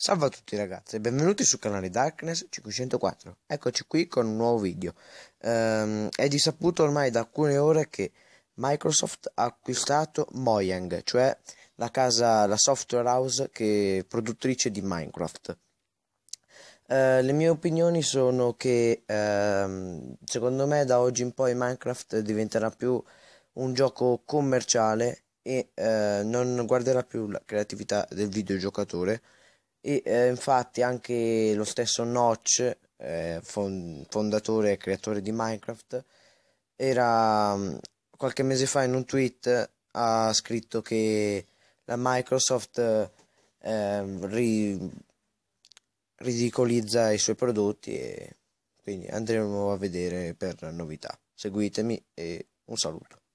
Salve a tutti ragazzi e benvenuti sul canale Darkness 504 Eccoci qui con un nuovo video ehm, È saputo ormai da alcune ore che Microsoft ha acquistato Mojang Cioè la casa, la software house che è produttrice di Minecraft eh, Le mie opinioni sono che ehm, secondo me da oggi in poi Minecraft diventerà più un gioco commerciale e eh, non guarderà più la creatività del videogiocatore e eh, infatti anche lo stesso Notch, eh, fondatore e creatore di Minecraft, era mm, qualche mese fa in un tweet ha scritto che la Microsoft eh, ri ridicolizza i suoi prodotti e quindi andremo a vedere per novità. Seguitemi e un saluto.